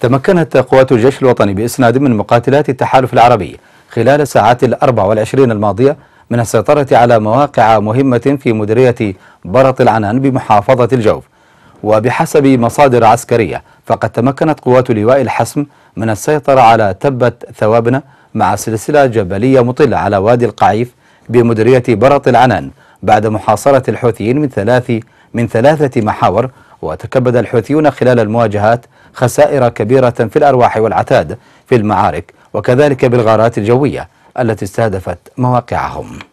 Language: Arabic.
تمكنت قوات الجيش الوطني بإسناد من مقاتلات التحالف العربي خلال الساعات الأربع والعشرين الماضية من السيطرة على مواقع مهمة في مديرية برط العنان بمحافظة الجوف وبحسب مصادر عسكرية فقد تمكنت قوات لواء الحسم من السيطرة على تبة ثوابنا مع سلسلة جبلية مطلة على وادي القعيف بمديرية برط العنان بعد محاصرة الحوثيين من ثلاث من ثلاثة محاور وتكبد الحوثيون خلال المواجهات خسائر كبيرة في الأرواح والعتاد في المعارك وكذلك بالغارات الجوية التي استهدفت مواقعهم